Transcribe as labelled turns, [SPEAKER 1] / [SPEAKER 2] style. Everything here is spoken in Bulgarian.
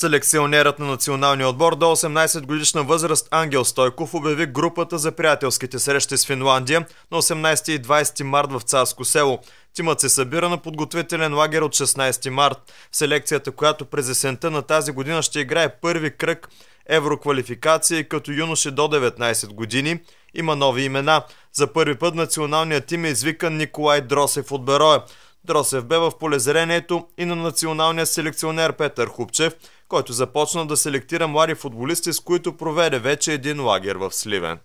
[SPEAKER 1] Селекционерът на националния отбор до 18 годишна възраст Ангел Стойков обяви групата за приятелските срещи с Финландия на 18 и 20 март в Царско село. Тимът се събира на подготвителен лагер от 16 март. В селекцията, която през есента на тази година ще играе първи кръг евроквалификации като юноши до 19 години, има нови имена. За първи път националният тим е извикан Николай Дросев от Бероя. Дросев бе в полезрението и на националния селекционер Петър Хупчев – който започна да селектира млади футболисти, с които проведе вече един лагер в Сливен.